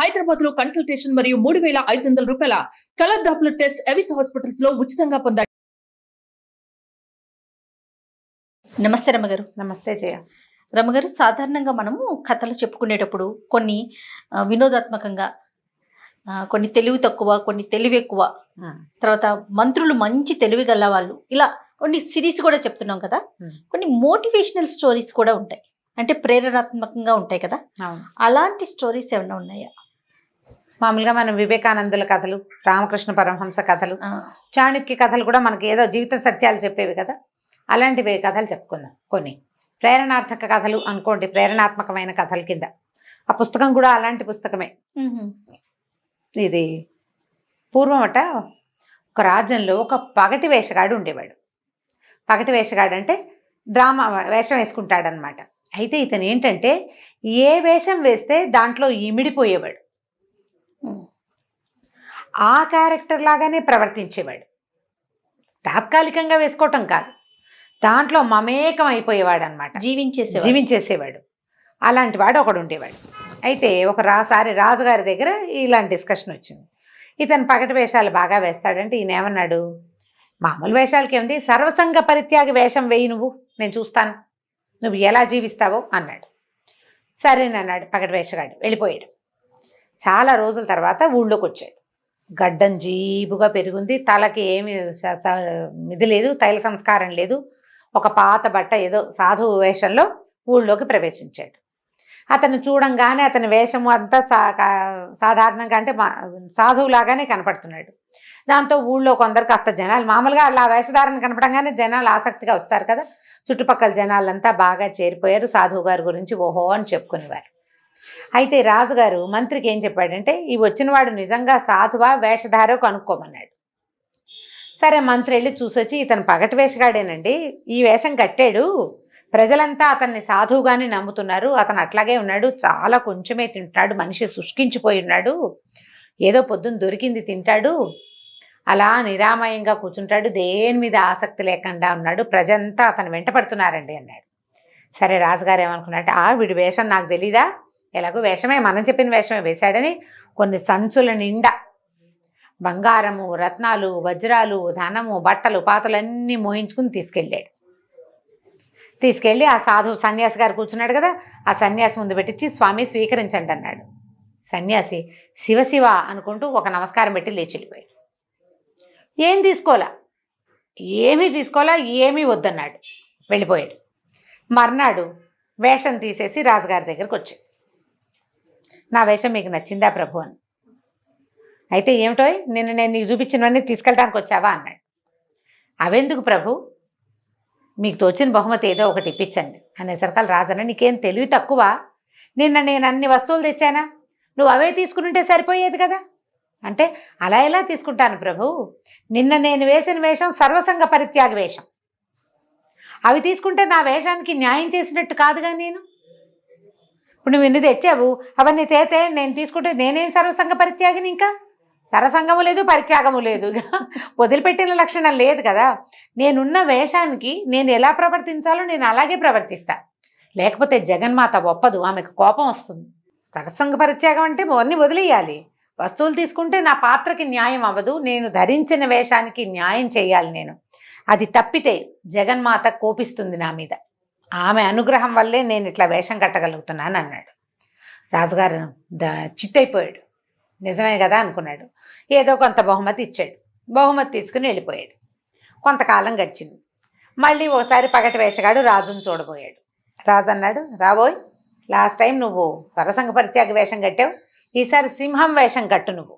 హైదరాబాద్ లో కన్సల్టేషన్ మరియు మూడు వేల ఐదు వందల రూపాయల colour Doppler test Avis hospitals లో ఉచితంగా పొందారు నమస్తే రమ్మగారు నమస్తే జయ రమ్మగారు సాధారణంగా మనము కథలు చెప్పుకునేటప్పుడు కొన్ని వినోదాత్మకంగా కొన్ని తెలివి తక్కువ కొన్ని తెలివి ఎక్కువ తర్వాత మంత్రులు మంచి తెలివి గల వాళ్ళు ఇలా కొన్ని సిరీస్ కూడా చెప్తున్నాం కదా కొన్ని మోటివేషనల్ స్టోరీస్ కూడా ఉంటాయి అంటే ప్రేరణాత్మకంగా ఉంటాయి కదా అలాంటి స్టోరీస్ ఏమైనా ఉన్నాయా మామూలుగా మనం వివేకానందుల కథలు రామకృష్ణ పరమహంస కథలు చాణుక్య కథలు కూడా మనకి ఏదో జీవిత సత్యాలు చెప్పేవి కదా అలాంటివి కథలు చెప్పుకుందాం కొన్ని ప్రేరణార్థక కథలు అనుకోండి ప్రేరణాత్మకమైన కథల కింద ఆ పుస్తకం కూడా అలాంటి పుస్తకమే ఇది పూర్వమట ఒక రాజ్యంలో ఒక పగటి వేషగాడు ఉండేవాడు పగటి వేషగాడు అంటే డ్రామా వేషం వేసుకుంటాడనమాట అయితే ఇతను ఏంటంటే ఏ వేషం వేస్తే దాంట్లో ఇమిడిపోయేవాడు ఆ క్యారెక్టర్ లాగానే ప్రవర్తించేవాడు తాత్కాలికంగా వేసుకోవటం కాదు దాంట్లో మమేకం అయిపోయేవాడు అనమాట జీవించేసే జీవించేసేవాడు అలాంటి వాడు ఒకడు ఉండేవాడు అయితే ఒక రాసారి రాజుగారి దగ్గర ఇలాంటి డిస్కషన్ వచ్చింది ఇతను పగటి వేషాలు బాగా వేస్తాడంటే ఈయన ఏమన్నాడు మామూలు వేషాలకి ఏమిటి సర్వసంగ పరిత్యాగి వేషం వేయి నువ్వు నేను చూస్తాను నువ్వు ఎలా జీవిస్తావో అన్నాడు సరేనన్నాడు పగటి వేషగాడు వెళ్ళిపోయాడు చాలా రోజుల తర్వాత ఊళ్ళోకి వచ్చాడు గడ్డం జీబుగా పెరిగింది తలకి ఏమి ఇది లేదు తైల సంస్కారం లేదు ఒక పాత బట్ట ఏదో సాధువు వేషంలో ఊళ్ళోకి ప్రవేశించాడు అతను చూడంగానే అతని వేషము అంతా సాధారణంగా అంటే సాధువులాగానే కనపడుతున్నాడు దాంతో ఊళ్ళో కొందరు కాస్త జనాలు మామూలుగా అలా వేషధారణ కనపడంగానే జనాలు ఆసక్తిగా వస్తారు కదా చుట్టుపక్కల జనాలంతా బాగా చేరిపోయారు సాధువు గారి గురించి ఓహో అని చెప్పుకునేవారు అయితే రాజుగారు మంత్రికి ఏం చెప్పాడంటే ఈ వచ్చినవాడు నిజంగా సాధువా వేషధారో కనుక్కోమన్నాడు సరే మంత్రి వెళ్ళి చూసొచ్చి ఇతను పగటి వేషగాడేనండి ఈ వేషం కట్టాడు ప్రజలంతా అతన్ని సాధువుగానే నమ్ముతున్నారు అతను అట్లాగే ఉన్నాడు చాలా కొంచెమే తింటున్నాడు మనిషి శుష్కించిపోయి ఉన్నాడు ఏదో పొద్దున్న దొరికింది తింటాడు అలా నిరామయంగా కూర్చుంటాడు దేని మీద ఆసక్తి లేకుండా ఉన్నాడు ప్రజంతా అతను వెంట పడుతున్నారండి అన్నాడు సరే రాజుగారు ఏమనుకున్నాడు ఆ వీడి వేషం నాకు తెలీదా ఎలాగో వేషమే మనం చెప్పిన వేషమే వేశాడని కొన్ని సంచుల నిండా బంగారము రత్నాలు వజ్రాలు ధనము బట్టలు పాతలన్నీ మోయించుకుని తీసుకెళ్ళాడు తీసుకెళ్ళి ఆ సాధు సన్యాసి గారు కూర్చున్నాడు కదా ఆ సన్యాసి ముందు పెట్టించి స్వామి స్వీకరించండి అన్నాడు సన్యాసి శివశివ అనుకుంటూ ఒక నమస్కారం పెట్టి లేచిపోయాడు ఏం తీసుకోవాలా ఏమీ తీసుకోవాలా ఏమీ వద్దన్నాడు వెళ్ళిపోయాడు మర్నాడు వేషం తీసేసి రాజుగారి దగ్గరికి వచ్చాడు నా వేషం మీకు నచ్చిందా ప్రభు అని అయితే ఏమిటో నిన్న నేను నీకు చూపించినవన్నీ తీసుకెళ్ళడానికి వచ్చావా అన్నాడు అవెందుకు ప్రభు మీకు తోచిన బహుమతి ఏదో ఒకటి ఇప్పించండి అనేసరికల్ రాజన్న నీకేం తెలివి తక్కువ నిన్న నేను అన్ని వస్తువులు తెచ్చానా నువ్వు అవే తీసుకుంటే సరిపోయేది కదా అంటే అలా ఎలా తీసుకుంటాను ప్రభు నిన్న నేను వేసిన వేషం సర్వసంగ పరిత్యాగ వేషం అవి తీసుకుంటే నా వేషానికి న్యాయం చేసినట్టు కాదుగా నేను ఇప్పుడు నువ్వు ఎన్ని తెచ్చావు అవన్నీ చేతే నేను తీసుకుంటే నేనేం సర్వసంగ పరిత్యాగిని ఇంకా సరసంగము లేదు పరిత్యాగము లేదు వదిలిపెట్టిన లక్షణం లేదు కదా నేనున్న వేషానికి నేను ఎలా ప్రవర్తించాలో నేను అలాగే ప్రవర్తిస్తా లేకపోతే జగన్మాత ఒప్పదు ఆమెకు కోపం వస్తుంది సరసంగ పరిత్యాగం అంటే అన్నీ వదిలేయాలి వస్తువులు తీసుకుంటే నా పాత్రకి న్యాయం అవ్వదు నేను ధరించిన వేషానికి న్యాయం చేయాలి నేను అది తప్పితే జగన్మాత కోపిస్తుంది నా మీద ఆమె అనుగ్రహం వల్లే నేను ఇట్లా వేషం కట్టగలుగుతున్నాను అన్నాడు రాజుగారు ద చిత్తైపోయాడు నిజమే కదా అనుకున్నాడు ఏదో కొంత బహుమతి ఇచ్చాడు బహుమతి తీసుకుని వెళ్ళిపోయాడు కొంతకాలం గడిచింది మళ్ళీ ఓసారి పగటి వేషగాడు రాజును చూడబోయాడు రాజు అన్నాడు రాబోయ్ లాస్ట్ టైం నువ్వు సరసంగ పరిత్యాగ వేషం కట్టావు ఈసారి సింహం వేషం కట్టు నువ్వు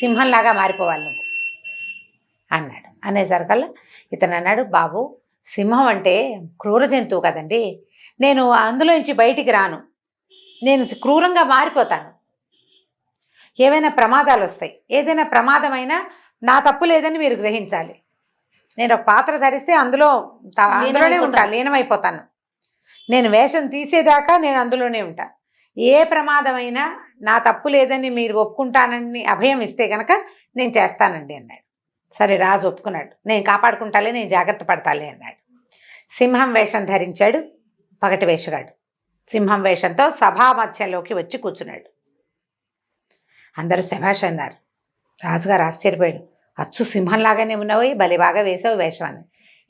సింహంలాగా మారిపోవాలి నువ్వు అన్నాడు అనేసరికల్లా ఇతను అన్నాడు బాబు సింహం అంటే క్రూర జంతువు కదండి నేను అందులోంచి బయటికి రాను నేను క్రూరంగా మారిపోతాను ఏవైనా ప్రమాదాలు వస్తాయి ఏదైనా ప్రమాదమైనా నా తప్పు లేదని మీరు గ్రహించాలి నేను ఒక పాత్ర ధరిస్తే అందులో అందులోనే ఉంటాను లీనమైపోతాను నేను వేషం తీసేదాకా నేను అందులోనే ఉంటా ఏ ప్రమాదమైనా నా తప్పు లేదని మీరు ఒప్పుకుంటానని అభయం ఇస్తే కనుక నేను చేస్తానండి అన్నాడు సరే రాజు ఒప్పుకున్నాడు నేను కాపాడుకుంటాలే నేను జాగ్రత్త పడతాలే అన్నాడు సింహం వేషం ధరించాడు పగటి వేషగాడు సింహం వేషంతో సభా మధ్యలోకి వచ్చి కూర్చున్నాడు అందరూ శభాష్ అన్నారు రాజుగారు ఆశ్చర్యపోయాడు అచ్చు సింహంలాగానే ఉన్నావు బలి బాగా వేసావు వేషం అని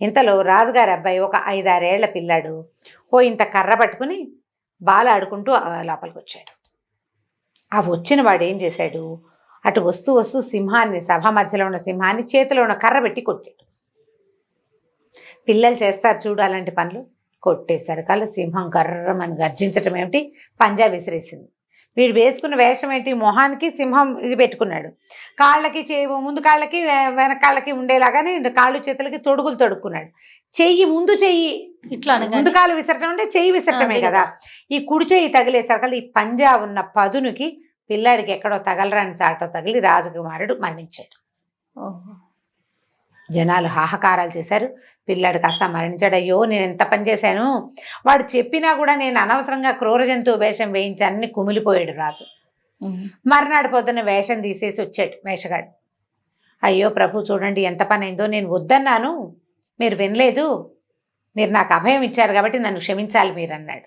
ఇంతలో రాజుగారి అబ్బాయి ఒక ఐదారేళ్ల పిల్లాడు ఓ ఇంత కర్ర పట్టుకుని బాల ఆడుకుంటూ లోపలికి వచ్చాడు ఆ వచ్చిన వాడు ఏం చేశాడు అటు వస్తూ వస్తూ సింహాన్ని సభ మధ్యలో ఉన్న సింహాన్ని చేతిలో ఉన్న కర్ర పెట్టి కొట్టాడు పిల్లలు చేస్తారు చూడు అలాంటి పనులు కొట్టేశారు కాదు సింహం కర్రమని గర్జించటం ఏమిటి పంజా విసిరేసింది వీడు వేసుకున్న వేషం ఏంటి మొహానికి సింహం ఇది పెట్టుకున్నాడు కాళ్ళకి చే ముందు కాళ్ళకి వెనకాళ్ళకి ఉండేలాగానే కాళ్ళు చేతులకి తొడుగులు తొడుక్కున్నాడు చెయ్యి ముందు చెయ్యి ఇట్లా ముందు కాళ్ళు విసరటం అంటే చెయ్యి విసరటమే కదా ఈ కుడి చెయ్యి తగిలేసరికల్ ఈ పంజా ఉన్న పదునుకి పిల్లాడికి ఎక్కడో తగలరాని చాటో తగిలి రాజకుమారుడు మరణించాడు జనాలు హాహాకారాలు చేశారు పిల్లాడికి అత్త మరణించాడు అయ్యో నేను ఎంత పని చేశాను వాడు చెప్పినా కూడా నేను అనవసరంగా క్రూర జంతువు వేషం వేయించానని కుమిలిపోయాడు రాజు మర్నాడు పొద్దున్న వేషం తీసేసి వచ్చాడు వేషగాడు అయ్యో ప్రభు చూడండి ఎంత పని అయిందో నేను వద్దన్నాను మీరు వినలేదు మీరు నాకు అభయం ఇచ్చారు కాబట్టి నన్ను క్షమించాలి మీరు అన్నాడు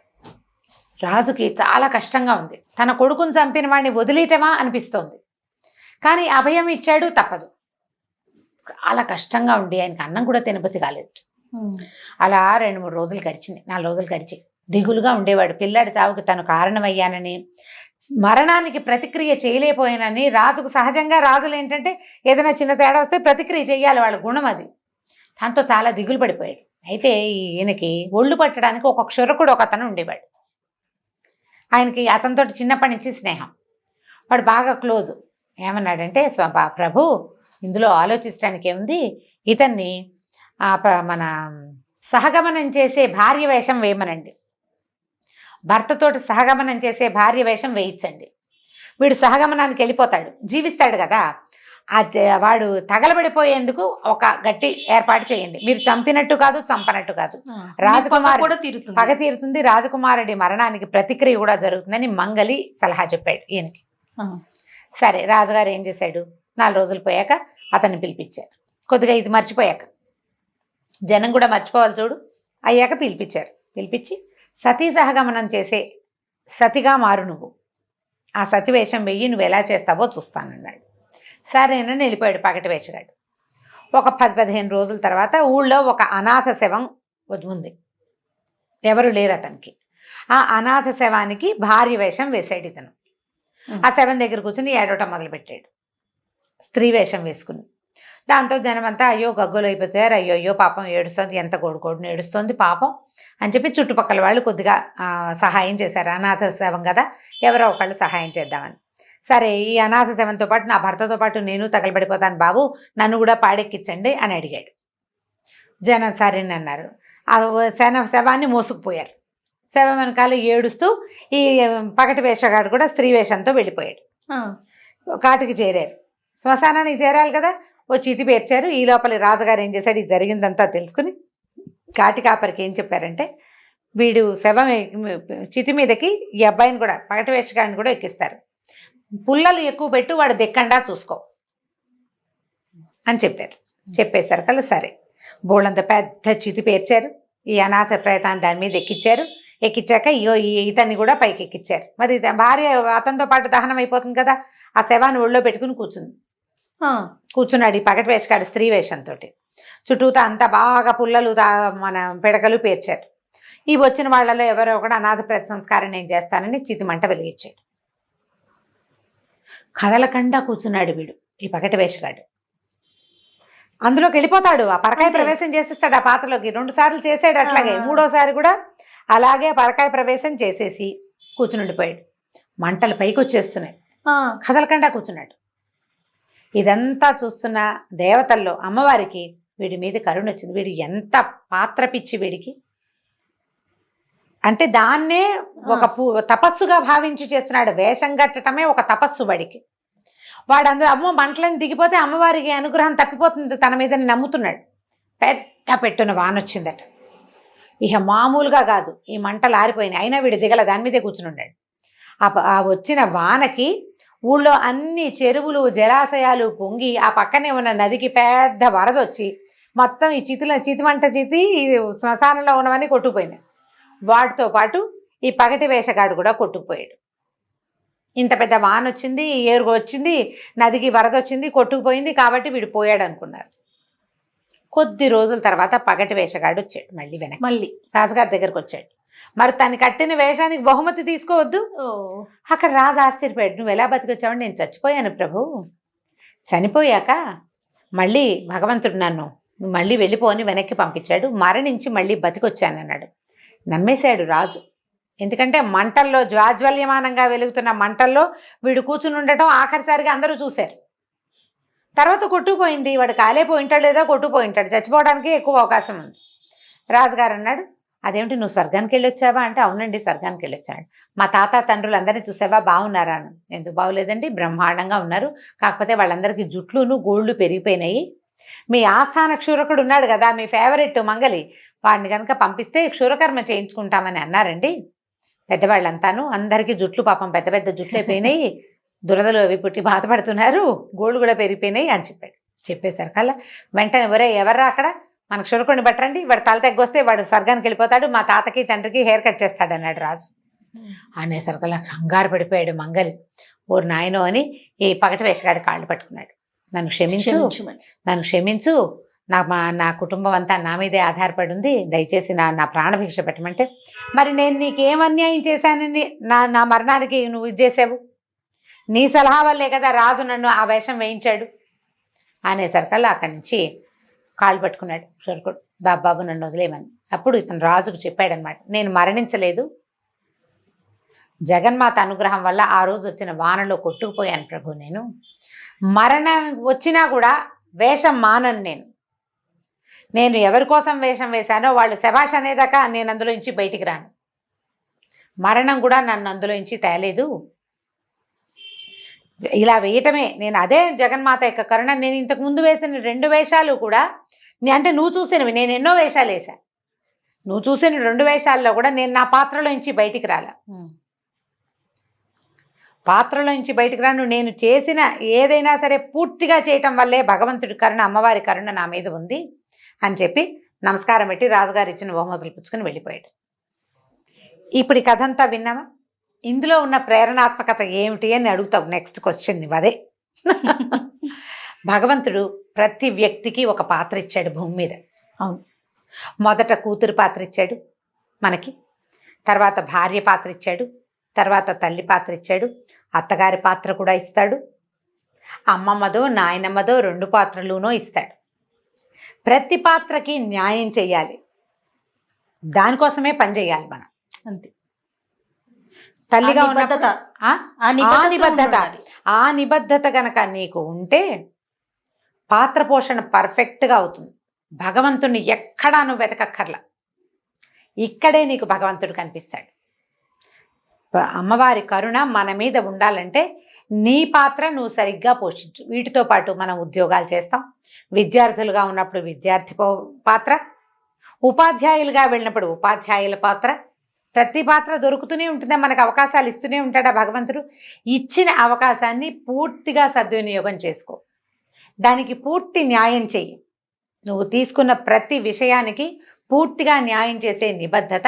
రాజుకి చాలా కష్టంగా ఉంది తన కొడుకును చంపిన వాడిని వదిలేయటమా అనిపిస్తోంది కానీ అభయం ఇచ్చాడు తప్పదు చాలా కష్టంగా ఉండి ఆయనకి అన్నం కూడా తినపతి కాలేదు అలా రెండు మూడు రోజులు గడిచింది నాలుగు రోజులు గడిచి దిగులుగా ఉండేవాడు పిల్లాడి చావుకి తను కారణమయ్యానని మరణానికి ప్రతిక్రియ చేయలేకపోయానని రాజుకు సహజంగా రాజులు ఏంటంటే ఏదైనా చిన్న తేడా వస్తే ప్రతిక్రియ చేయాలి వాళ్ళ గుణం అది దాంతో చాలా దిగులు పడిపోయాడు అయితే ఈయనకి ఒళ్ళు పట్టడానికి ఒక క్షురకుడు ఒక అతను ఉండేవాడు ఆయనకి అతనితో చిన్నప్పటి నుంచి స్నేహం వాడు బాగా క్లోజు ఏమన్నాడంటే స్వ ప్రభు ఇందులో ఆలోచించడానికి ఏముంది ఇతన్ని మన సహగమనం చేసే భార్య వేషం వేయమనండి భర్తతోటి సహగమనం చేసే భార్య వేషం వేయించండి వీడు సహగమనానికి వెళ్ళిపోతాడు జీవిస్తాడు కదా ఆ వాడు తగలబడిపోయేందుకు ఒక గట్టి ఏర్పాటు చేయండి మీరు చంపినట్టు కాదు చంపనట్టు కాదు రాజకుమారి కూడా తీరుతుంది పగ తీరుతుంది రాజకుమారుడి మరణానికి ప్రతిక్రియ కూడా జరుగుతుందని మంగలి సలహా చెప్పాడు ఈయనకి సరే రాజుగారు ఏం చేశాడు నాలుగు రోజులు పోయాక అతన్ని పిలిపించారు కొద్దిగా ఇది మర్చిపోయాక జనం కూడా మర్చిపోవాలి చూడు అయ్యాక పిలిపించారు పిలిపించి సతీ సహగమనం చేసే సతిగా మారు నువ్వు ఆ సతివేషం వెయ్యి నువ్వు ఎలా చేస్తావో చూస్తానన్నాడు సరేనని వెళ్ళిపోయాడు పగటి వేచగాడు ఒక పది పదిహేను రోజుల తర్వాత ఊళ్ళో ఒక అనాథ శవం ఉంది ఎవరు లేరు అతనికి ఆ అనాథ శవానికి భార్య వేషం వేసాడు ఇతను ఆ శవం దగ్గర కూర్చుని ఏడవటం మొదలుపెట్టాడు స్త్రీ వేషం వేసుకుని దాంతో జనమంతా అయ్యో గగ్గులు అయిపోతారు అయ్యో అయ్యో పాపం ఏడుస్తుంది ఎంత గోడుకోడును ఏడుస్తుంది పాపం అని చెప్పి చుట్టుపక్కల వాళ్ళు కొద్దిగా సహాయం చేశారు అనాథ శవం కదా ఎవరో ఒకళ్ళు సహాయం చేద్దామని సరే ఈ అనాథ శవంతో పాటు నా భర్తతో పాటు నేను తగలబడిపోతాను బాబు నన్ను కూడా పాడెక్కించండి అని అడిగాడు జనం అన్నారు ఆ శన శవాన్ని మోసుకుపోయారు శవం వెనకాల ఏడుస్తూ ఈ పగటి వేషగాడు కూడా స్త్రీ వేషంతో వెళ్ళిపోయాడు కాటికి చేరారు శ్మశానానికి చేరాలి కదా ఓ చీతి పేర్చారు ఈ లోపల రాజుగారు ఏం చేశాడు ఇది జరిగిందంతా తెలుసుకుని కాటి కాపరికి ఏం చెప్పారంటే వీడు శవం చితి మీదకి ఈ అబ్బాయిని కూడా పగటి వేషగాడిని కూడా ఎక్కిస్తారు పుల్లలు ఎక్కువ పెట్టు వాడు దిక్కండా చూసుకో అని చెప్పారు కదా సరే బోళ్ళంత పెద్ద చితి పేర్చారు ఈ అనాథ ప్రయత్నాన్ని దాని మీద ఎక్కించారు ఎక్కించాక ఇయో ఈ ఇతన్ని కూడా పైకి ఎక్కించారు మరి భార్య అతనితో పాటు దహనం అయిపోతుంది కదా ఆ శవాన్ని ఒళ్ళో పెట్టుకుని కూర్చుంది కూర్చున్నాడు ఈ పగటి వేషకాడు స్త్రీ వేషంతో చుట్టూతా అంతా బాగా పుల్లలు మన పిడకలు పేర్చారు ఇవి వచ్చిన వాళ్ళలో ఎవరో ఒకడు అనాథ ప్రతి సంస్కారం నేను చేస్తానని చితిమంట వెలిగించాడు కదలకుండా కూర్చున్నాడు వీడు ఈ పగటి వేషగాడు అందులోకి వెళ్ళిపోతాడు ఆ పరకాయ ప్రవేశం చేసేస్తాడు ఆ పాత్రలోకి రెండు సార్లు చేసాడు అట్లాగే మూడోసారి కూడా అలాగే పరకాయ ప్రవేశం చేసేసి కూర్చుని ఉండిపోయాడు మంటలు పైకి వచ్చేస్తున్నాయి కదలకుండా కూర్చున్నాడు ఇదంతా చూస్తున్న దేవతల్లో అమ్మవారికి వీడి మీద కరుణ వచ్చింది వీడు ఎంత పాత్ర పిచ్చి వీడికి అంటే దాన్నే ఒక తపస్సుగా భావించి చేస్తున్నాడు వేషం కట్టడమే ఒక తపస్సు వాడికి వాడు అందులో అమ్మ మంటలను దిగిపోతే అమ్మవారికి అనుగ్రహం తప్పిపోతుంది తన మీదని నమ్ముతున్నాడు పెద్ద పెట్టున వచ్చిందట ఇక మామూలుగా కాదు ఈ మంటలు ఆరిపోయినాయి అయినా వీడు దిగల దాని మీదే కూర్చుని ఉన్నాడు ఆ వచ్చిన వానకి ఊళ్ళో అన్ని చెరువులు జలాశయాలు పొంగి ఆ పక్కనే ఉన్న నదికి పెద్ద వరద వచ్చి మొత్తం ఈ చితి చితిమంట చితి ఈ శ్మశానంలో ఉన్నవన్నీ కొట్టుకుపోయినాయి వాటితో పాటు ఈ పగటి వేషగాడు కూడా కొట్టుకుపోయాడు ఇంత పెద్ద వాన వచ్చింది ఏరుగు వచ్చింది నదికి వరద వచ్చింది కొట్టుకుపోయింది కాబట్టి వీడు పోయాడు అనుకున్నారు కొద్ది రోజుల తర్వాత పగటి వేషగాడు వచ్చాడు మళ్ళీ వెనక్కి మళ్ళీ రాజుగారి దగ్గరకు వచ్చాడు మరి తను కట్టిన వేషానికి బహుమతి తీసుకోవద్దు అక్కడ రాజు ఆశ్చర్యపోయాడు నువ్వు ఎలా బతికొచ్చావు నేను చచ్చిపోయాను ప్రభు చనిపోయాక మళ్ళీ భగవంతుడు నన్ను మళ్ళీ వెళ్ళిపోని వెనక్కి పంపించాడు మరణించి మళ్ళీ బతికొచ్చానన్నాడు నమ్మేశాడు రాజు ఎందుకంటే మంటల్లో జ్వాజ్వల్యమానంగా వెలుగుతున్న మంటల్లో వీడు కూర్చుని ఉండటం ఆఖరిసారిగా అందరూ చూశారు తర్వాత కొట్టుకుపోయింది వాడు ఉంటాడు లేదా కొట్టుకుపోయింటాడు చచ్చిపోవడానికి ఎక్కువ అవకాశం ఉంది రాజుగారు అన్నాడు అదేమిటి నువ్వు స్వర్గానికి వచ్చావా అంటే అవునండి స్వర్గానికి వెళ్ళి వచ్చాడు మా తాత తండ్రులు అందరినీ చూసావా బాగున్నారా ఎందుకు బాగులేదండి బ్రహ్మాండంగా ఉన్నారు కాకపోతే వాళ్ళందరికీ జుట్లును గోళ్ళు పెరిగిపోయినాయి మీ ఆస్థాన క్షూరకుడు ఉన్నాడు కదా మీ ఫేవరెట్ మంగలి వాడిని కనుక పంపిస్తే క్షురకర్మ చేయించుకుంటామని అన్నారండి పెద్దవాళ్ళంతాను అందరికీ జుట్లు పాపం పెద్ద పెద్ద జుట్లు అయిపోయినాయి దురదలు అవి పుట్టి బాధపడుతున్నారు గోళ్ళు కూడా పెరిగిపోయినాయి అని చెప్పాడు చెప్పేశారు కల్లా వెంటనే ఒరే ఎవర్రా అక్కడ మన క్షురకుని బట్టండి వాడు తల తగ్గొస్తే వాడు స్వర్గానికి వెళ్ళిపోతాడు మా తాతకి తండ్రికి హెయిర్ కట్ చేస్తాడు అన్నాడు రాజు అనే అనేసరికల్లా కంగారు పడిపోయాడు మంగలి ఓరు నాయనో అని ఈ పగటి వేషగాడి కాళ్ళు పట్టుకున్నాడు నన్ను క్షమించు నన్ను క్షమించు నా మా నా కుటుంబం అంతా నా మీదే ఆధారపడి ఉంది దయచేసి నా నా ప్రాణభిక్ష పెట్టమంటే మరి నేను నీకు ఏం అన్యాయం చేశానని నా నా మరణానికి నువ్వు చేసావు నీ సలహా వల్లే కదా రాజు నన్ను ఆ వేషం వేయించాడు అనేసరికల్లా అక్కడి నుంచి కాళ్ళు పట్టుకున్నాడు సరుకుడు బాబాబు నన్ను వదిలేమని అప్పుడు ఇతను రాజుకు చెప్పాడనమాట నేను మరణించలేదు జగన్మాత అనుగ్రహం వల్ల ఆ రోజు వచ్చిన వానలో కొట్టుకుపోయాను ప్రభు నేను మరణం వచ్చినా కూడా వేషం మానను నేను నేను ఎవరి కోసం వేషం వేశానో వాళ్ళు శభాష్ అనేదాకా నేను అందులోంచి బయటికి రాను మరణం కూడా నన్ను అందులోంచి తేలేదు ఇలా వేయటమే నేను అదే జగన్మాత యొక్క కరుణ నేను ఇంతకు ముందు వేసిన రెండు వేషాలు కూడా అంటే నువ్వు చూసినవి నేను ఎన్నో వేషాలు వేశా నువ్వు చూసిన రెండు వేషాల్లో కూడా నేను నా పాత్రలోంచి బయటికి రాలా పాత్రలోంచి బయటికి రాను నేను చేసిన ఏదైనా సరే పూర్తిగా చేయటం వల్లే భగవంతుడి కరుణ అమ్మవారి కరుణ నా మీద ఉంది అని చెప్పి నమస్కారం పెట్టి రాజుగారు ఇచ్చిన బహుమతులు పుచ్చుకుని వెళ్ళిపోయాడు ఇప్పుడు ఈ కథంతా విన్నామా ఇందులో ఉన్న ప్రేరణాత్మకత ఏమిటి అని అడుగుతావు నెక్స్ట్ క్వశ్చన్ అదే భగవంతుడు ప్రతి వ్యక్తికి ఒక పాత్ర ఇచ్చాడు భూమి మీద అవును మొదట కూతురు పాత్ర ఇచ్చాడు మనకి తర్వాత భార్య పాత్ర ఇచ్చాడు తర్వాత తల్లి పాత్ర ఇచ్చాడు అత్తగారి పాత్ర కూడా ఇస్తాడు అమ్మమ్మదో నాయనమ్మదో రెండు పాత్రలునో ఇస్తాడు ప్రతి పాత్రకి న్యాయం చేయాలి దానికోసమే పనిచేయాలి మనం అంతే తల్లిగా ఉన్నత ఆ నిబద్ధత గనక నీకు ఉంటే పాత్ర పోషణ పర్ఫెక్ట్గా అవుతుంది భగవంతుడిని ఎక్కడా నువ్వు వెతకక్కర్లా ఇక్కడే నీకు భగవంతుడు కనిపిస్తాడు అమ్మవారి కరుణ మన మీద ఉండాలంటే నీ పాత్ర నువ్వు సరిగ్గా పోషించు వీటితో పాటు మనం ఉద్యోగాలు చేస్తాం విద్యార్థులుగా ఉన్నప్పుడు విద్యార్థి పాత్ర ఉపాధ్యాయులుగా వెళ్ళినప్పుడు ఉపాధ్యాయుల పాత్ర ప్రతి పాత్ర దొరుకుతూనే ఉంటుందా మనకు అవకాశాలు ఇస్తూనే ఉంటాడా భగవంతుడు ఇచ్చిన అవకాశాన్ని పూర్తిగా సద్వినియోగం చేసుకో దానికి పూర్తి న్యాయం చెయ్యి నువ్వు తీసుకున్న ప్రతి విషయానికి పూర్తిగా న్యాయం చేసే నిబద్ధత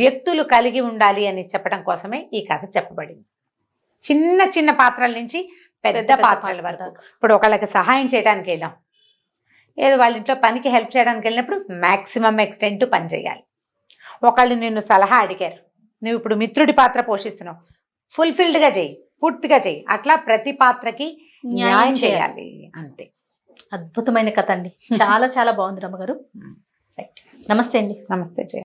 వ్యక్తులు కలిగి ఉండాలి అని చెప్పడం కోసమే ఈ కథ చెప్పబడింది చిన్న చిన్న పాత్రల నుంచి పెద్ద పాత్రల వరకు ఇప్పుడు ఒకళ్ళకి సహాయం చేయడానికి వెళ్ళాం ఏదో వాళ్ళ ఇంట్లో పనికి హెల్ప్ చేయడానికి వెళ్ళినప్పుడు మ్యాక్సిమం ఎక్స్టెంట్ పని చేయాలి ఒకళ్ళు నిన్ను సలహా అడిగారు నువ్వు ఇప్పుడు మిత్రుడి పాత్ర పోషిస్తున్నావు ఫుల్ఫిల్డ్గా చేయి పూర్తిగా చేయి అట్లా ప్రతి పాత్రకి న్యాయం చేయాలి అంతే అద్భుతమైన కథ అండి చాలా చాలా బాగుంది రమ్మగారు రైట్ నమస్తే అండి నమస్తే